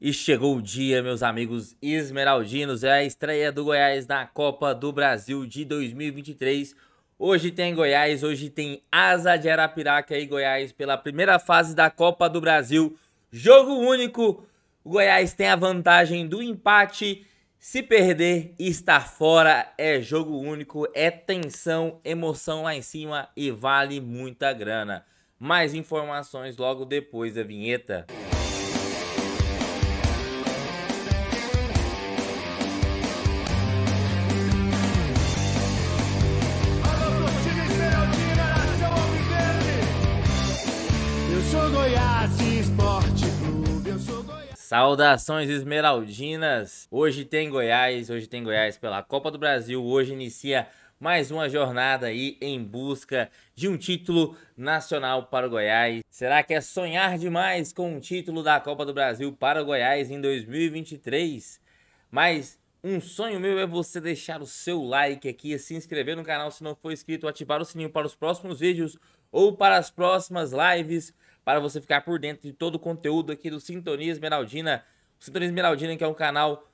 E chegou o dia, meus amigos esmeraldinos, é a estreia do Goiás na Copa do Brasil de 2023. Hoje tem Goiás, hoje tem Asa de Arapiraca e Goiás pela primeira fase da Copa do Brasil. Jogo único, o Goiás tem a vantagem do empate. Se perder está estar fora, é jogo único, é tensão, emoção lá em cima e vale muita grana. Mais informações logo depois da vinheta. Saudações esmeraldinas! Hoje tem Goiás, hoje tem Goiás pela Copa do Brasil. Hoje inicia mais uma jornada aí em busca de um título nacional para o Goiás. Será que é sonhar demais com um título da Copa do Brasil para o Goiás em 2023? Mas um sonho meu é você deixar o seu like aqui, se inscrever no canal se não for inscrito, ativar o sininho para os próximos vídeos ou para as próximas lives para você ficar por dentro de todo o conteúdo aqui do Sintonia Esmeraldina. O Sintonia Esmeraldina que é um canal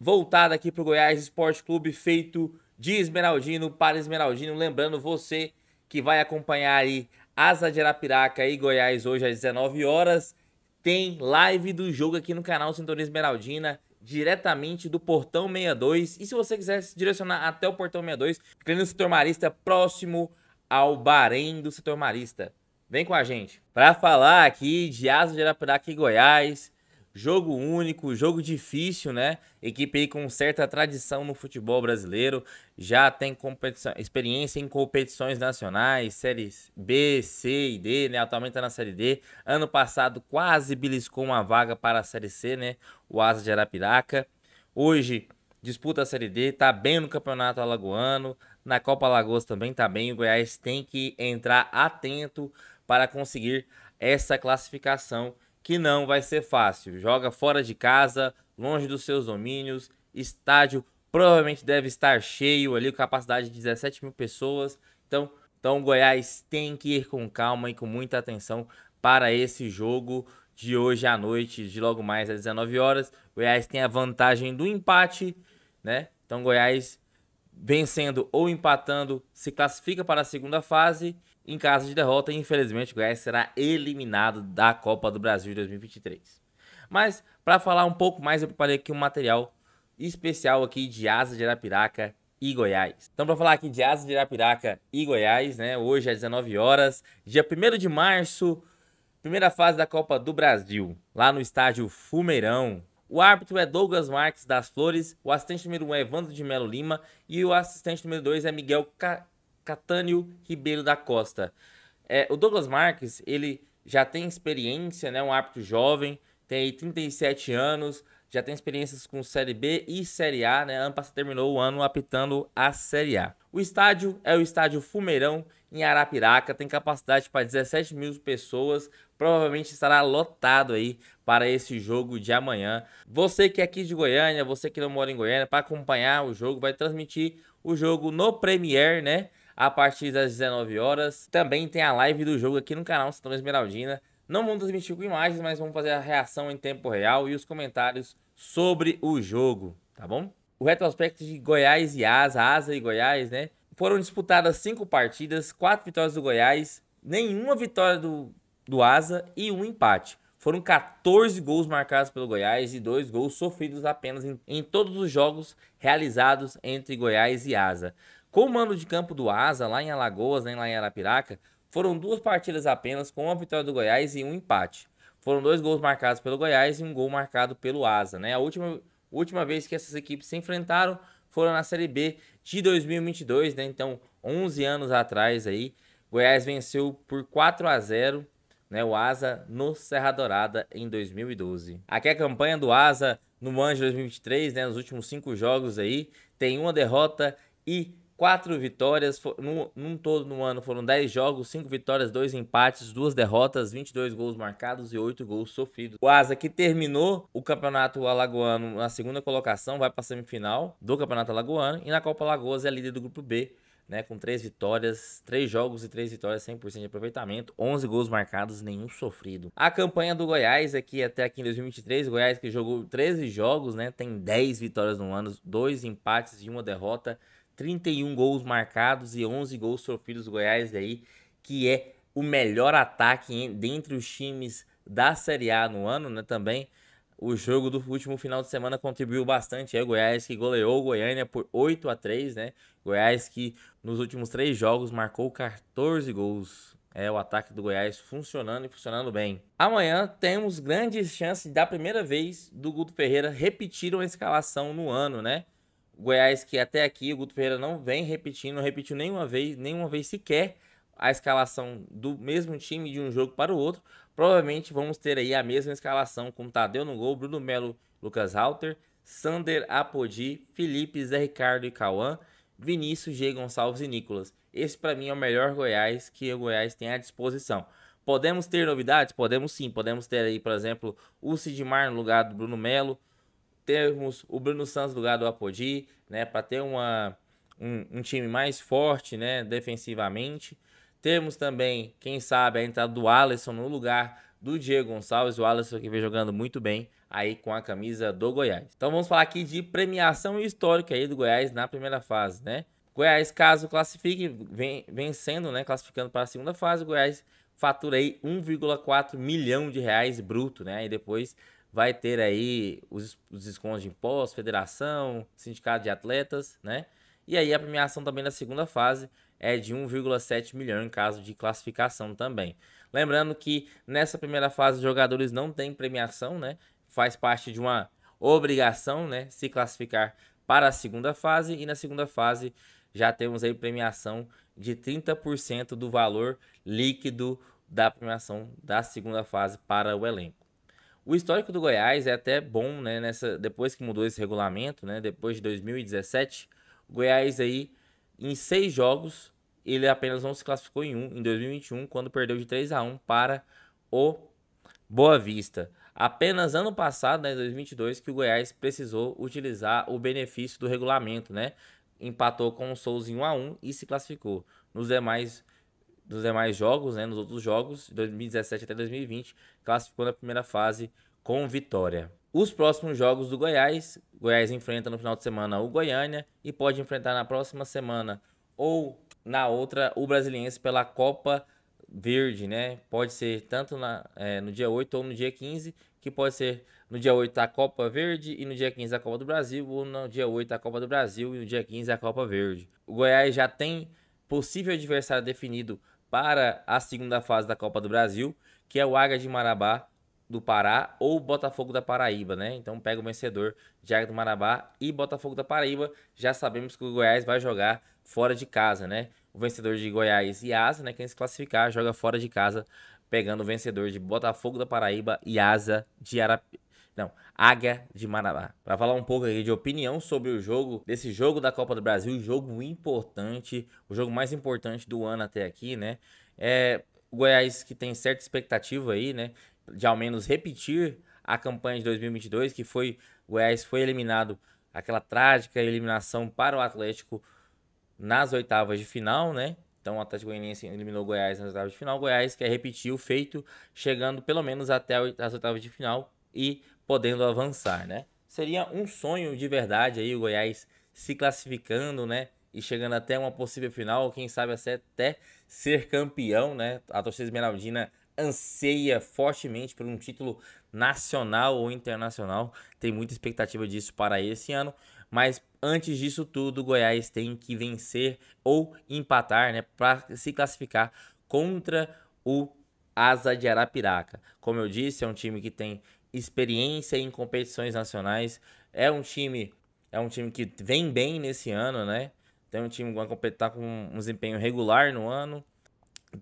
voltado aqui para o Goiás Esporte Clube, feito de Esmeraldino para Esmeraldino. Lembrando você que vai acompanhar aí Asa de Arapiraca e Goiás hoje às 19 horas. Tem live do jogo aqui no canal Sintonia Esmeraldina, diretamente do Portão 62. E se você quiser se direcionar até o Portão 62, clique no setor marista próximo ao Bahrein do setor marista. Vem com a gente para falar aqui de Asa de Arapiraca e Goiás, jogo único, jogo difícil, né? Equipe aí com certa tradição no futebol brasileiro, já tem competição, experiência em competições nacionais, séries B, C e D, né? Atualmente tá na série D. Ano passado quase beliscou uma vaga para a série C, né? O Asa de Arapiraca. Hoje disputa a série D, tá bem no Campeonato Alagoano, na Copa Alagoas também tá bem. O Goiás tem que entrar atento para conseguir essa classificação que não vai ser fácil. Joga fora de casa, longe dos seus domínios, estádio provavelmente deve estar cheio ali, capacidade de 17 mil pessoas. Então, então Goiás tem que ir com calma e com muita atenção para esse jogo de hoje à noite, de logo mais às 19 horas. Goiás tem a vantagem do empate, né? Então Goiás vencendo ou empatando se classifica para a segunda fase em caso de derrota, infelizmente, o Goiás será eliminado da Copa do Brasil de 2023. Mas, para falar um pouco mais, eu preparei aqui um material especial aqui de Asa de Arapiraca e Goiás. Então, para falar aqui de Asa de Arapiraca e Goiás, né? Hoje é 19 horas, dia 1 de março, primeira fase da Copa do Brasil, lá no estádio Fumeirão, o árbitro é Douglas Marques das Flores, o assistente número 1 um é Evandro de Melo Lima e o assistente número 2 é Miguel Ca... Catânio Ribeiro da Costa. É, o Douglas Marques, ele já tem experiência, né? Um árbitro jovem, tem aí 37 anos, já tem experiências com Série B e Série A, né? Ano terminou o ano apitando a Série A. O estádio é o estádio Fumeirão, em Arapiraca, tem capacidade para 17 mil pessoas, provavelmente estará lotado aí para esse jogo de amanhã. Você que é aqui de Goiânia, você que não mora em Goiânia, para acompanhar o jogo, vai transmitir o jogo no Premier, né? a partir das 19 horas. Também tem a live do jogo aqui no canal Santana Esmeraldina. Não vamos transmitir com imagens, mas vamos fazer a reação em tempo real e os comentários sobre o jogo, tá bom? O retrospecto de Goiás e Asa, Asa e Goiás, né? Foram disputadas cinco partidas, quatro vitórias do Goiás, nenhuma vitória do, do Asa e um empate. Foram 14 gols marcados pelo Goiás e dois gols sofridos apenas em, em todos os jogos realizados entre Goiás e Asa. Com o mando de campo do Asa, lá em Alagoas, nem né, lá em Arapiraca, foram duas partidas apenas, com uma vitória do Goiás e um empate. Foram dois gols marcados pelo Goiás e um gol marcado pelo Asa. Né? A última, última vez que essas equipes se enfrentaram foram na Série B de 2022, né? então 11 anos atrás aí. Goiás venceu por 4 a 0 né, o Asa no Serra Dourada em 2012. Aqui a campanha do Asa no Manjo 2023, né, nos últimos cinco jogos aí, tem uma derrota e quatro vitórias, num, num, todo no ano foram 10 jogos, 5 vitórias, 2 empates, 2 derrotas, 22 gols marcados e 8 gols sofridos. O Asa que terminou o Campeonato Alagoano na segunda colocação, vai para a semifinal do Campeonato Alagoano e na Copa Lagoas é líder do grupo B. Né, com três vitórias, três jogos e três vitórias, 100% de aproveitamento, 11 gols marcados, nenhum sofrido. A campanha do Goiás aqui até aqui em 2023, Goiás que jogou 13 jogos, né, tem 10 vitórias no ano, dois empates e uma derrota, 31 gols marcados e 11 gols sofridos Goiás aí, que é o melhor ataque dentre os times da Série A no ano, né? Também o jogo do último final de semana contribuiu bastante. É o Goiás que goleou o Goiânia por 8 a 3, né? Goiás que nos últimos três jogos marcou 14 gols. É o ataque do Goiás funcionando e funcionando bem. Amanhã temos grandes chances da primeira vez do Guto Ferreira repetir uma escalação no ano, né? Goiás que até aqui o Guto Ferreira não vem repetindo, não repetiu nenhuma vez, nenhuma vez sequer a escalação do mesmo time de um jogo para o outro. Provavelmente vamos ter aí a mesma escalação com Tadeu no gol, Bruno Melo, Lucas Halter, Sander Apodi, Felipe, Zé Ricardo e Cauã, Vinícius, G. Gonçalves e Nicolas. Esse para mim é o melhor Goiás que o Goiás tem à disposição. Podemos ter novidades? Podemos sim. Podemos ter aí, por exemplo, o Sidmar no lugar do Bruno Melo, termos o Bruno Santos do lugar do Apodi, né, para ter uma, um, um, time mais forte, né, defensivamente. Temos também, quem sabe, a entrada do Alisson no lugar do Diego Gonçalves, o Alisson que vem jogando muito bem aí com a camisa do Goiás. Então vamos falar aqui de premiação histórica aí do Goiás na primeira fase, né? Goiás, caso classifique, vem, vencendo, né, classificando para a segunda fase, o Goiás fatura aí 1,4 milhão de reais bruto, né? E depois vai ter aí os, os descontos de impostos, federação, sindicato de atletas, né? E aí a premiação também na segunda fase é de 1,7 milhão em caso de classificação também. Lembrando que nessa primeira fase os jogadores não têm premiação, né? Faz parte de uma obrigação, né, se classificar para a segunda fase e na segunda fase já temos aí premiação de 30% do valor líquido da premiação da segunda fase para o elenco. O histórico do Goiás é até bom, né? Nessa, depois que mudou esse regulamento, né? Depois de 2017, o Goiás aí, em seis jogos, ele apenas não se classificou em um em 2021, quando perdeu de 3 a 1 para o Boa Vista. Apenas ano passado, né, 2022, que o Goiás precisou utilizar o benefício do regulamento, né? Empatou com o Souza em 1 a 1 e se classificou. Nos demais dos demais jogos, né, nos outros jogos, de 2017 até 2020, classificou na primeira fase com vitória. Os próximos jogos do Goiás, Goiás enfrenta no final de semana o Goiânia e pode enfrentar na próxima semana ou na outra o Brasiliense pela Copa Verde, né? Pode ser tanto na, é, no dia 8 ou no dia 15, que pode ser no dia 8 a Copa Verde e no dia 15 a Copa do Brasil, ou no dia 8 a Copa do Brasil e no dia 15 a Copa Verde. O Goiás já tem possível adversário definido para a segunda fase da Copa do Brasil, que é o Águia de Marabá do Pará ou Botafogo da Paraíba, né? Então pega o vencedor de Águia é do Marabá e Botafogo da Paraíba. Já sabemos que o Goiás vai jogar fora de casa, né? O vencedor de Goiás e Asa, né? Quem se classificar joga fora de casa, pegando o vencedor de Botafogo da Paraíba e Asa de Arap não, Águia de Marabá. Para falar um pouco aí de opinião sobre o jogo, desse jogo da Copa do Brasil, jogo importante, o jogo mais importante do ano até aqui, né? É, o Goiás que tem certa expectativa aí, né, de ao menos repetir a campanha de 2022, que foi o Goiás foi eliminado aquela trágica eliminação para o Atlético nas oitavas de final, né? Então o Atlético Goianiense eliminou o Goiás nas oitavas de final. O Goiás quer repetir o feito, chegando pelo menos até as oitavas de final e podendo avançar, né? Seria um sonho de verdade aí o Goiás se classificando, né? E chegando até uma possível final, quem sabe até ser campeão, né? A torcida esmeraldina anseia fortemente por um título nacional ou internacional. Tem muita expectativa disso para esse ano, mas antes disso tudo, o Goiás tem que vencer ou empatar, né, para se classificar contra o Asa de Arapiraca. Como eu disse, é um time que tem experiência em competições nacionais. É um time, é um time que vem bem nesse ano, né? Tem um time que vai competir tá com um desempenho regular no ano.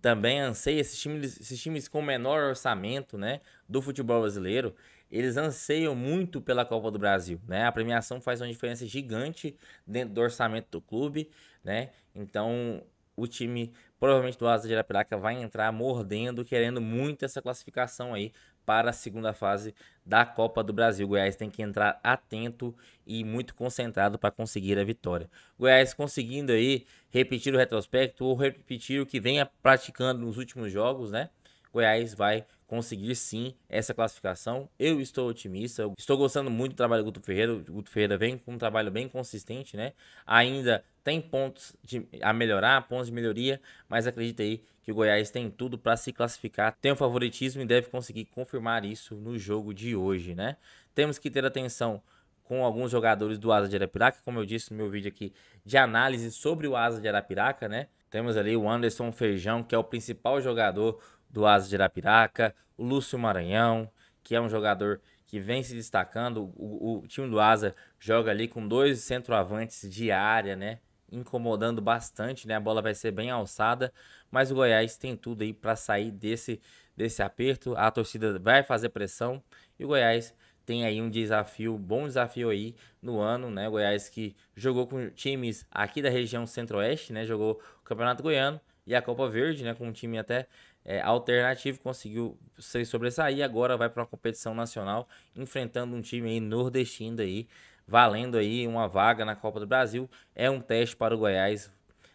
Também anseia esses times, esses times com menor orçamento, né, do futebol brasileiro, eles anseiam muito pela Copa do Brasil, né? A premiação faz uma diferença gigante dentro do orçamento do clube, né? Então, o time provavelmente do Asa de Arapiraca vai entrar mordendo, querendo muito essa classificação aí para a segunda fase da Copa do Brasil. O Goiás tem que entrar atento e muito concentrado para conseguir a vitória. O Goiás conseguindo aí repetir o retrospecto ou repetir o que venha praticando nos últimos jogos, né? Goiás vai conseguir sim essa classificação. Eu estou otimista, eu estou gostando muito do trabalho do Guto Ferreira. O Guto Ferreira vem com um trabalho bem consistente, né? Ainda tem pontos de, a melhorar, pontos de melhoria, mas acredita aí que o Goiás tem tudo para se classificar, tem um favoritismo e deve conseguir confirmar isso no jogo de hoje, né? Temos que ter atenção com alguns jogadores do Asa de Arapiraca, como eu disse no meu vídeo aqui de análise sobre o Asa de Arapiraca, né? Temos ali o Anderson Feijão, que é o principal jogador do Asa de Irapiraca, o Lúcio Maranhão, que é um jogador que vem se destacando. O, o time do Asa joga ali com dois centroavantes de área, né? Incomodando bastante, né? A bola vai ser bem alçada, mas o Goiás tem tudo aí para sair desse, desse aperto. A torcida vai fazer pressão e o Goiás tem aí um desafio, bom desafio aí no ano, né? O Goiás que jogou com times aqui da região centro-oeste, né? Jogou o Campeonato Goiano e a Copa Verde, né? Com um time até é, alternativo, conseguiu se sobressair, agora vai para uma competição nacional, enfrentando um time aí nordestino aí, valendo aí uma vaga na Copa do Brasil. É um teste para o Goiás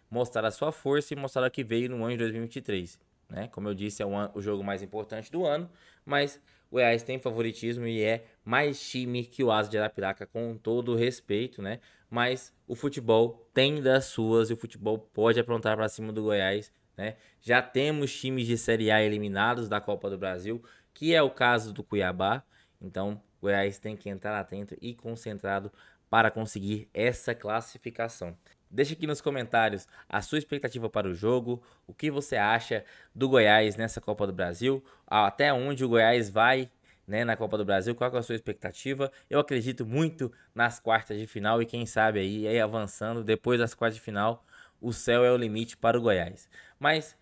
mostrar a sua força e mostrar o que veio no ano de 2023. Né? Como eu disse, é o jogo mais importante do ano, mas o Goiás tem favoritismo e é mais time que o Asa de Arapiraca, com todo respeito, né? Mas o futebol tem das suas e o futebol pode aprontar para cima do Goiás né? Já temos times de Série A eliminados da Copa do Brasil, que é o caso do Cuiabá. Então, o Goiás tem que entrar atento e concentrado para conseguir essa classificação. Deixa aqui nos comentários a sua expectativa para o jogo, o que você acha do Goiás nessa Copa do Brasil, até onde o Goiás vai né, na Copa do Brasil, qual é a sua expectativa? Eu acredito muito nas quartas de final e quem sabe aí, aí avançando depois das quartas de final o céu é o limite para o Goiás. Mas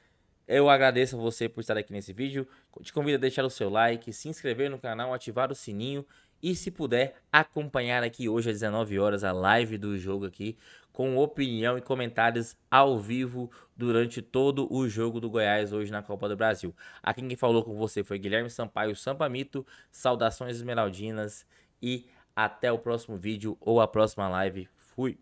eu agradeço a você por estar aqui nesse vídeo. Te convido a deixar o seu like, se inscrever no canal, ativar o sininho e se puder acompanhar aqui hoje às 19 horas a live do jogo aqui com opinião e comentários ao vivo durante todo o jogo do Goiás hoje na Copa do Brasil. Aqui quem falou com você foi Guilherme Sampaio Sampamito. Saudações esmeraldinas e até o próximo vídeo ou a próxima live. Fui.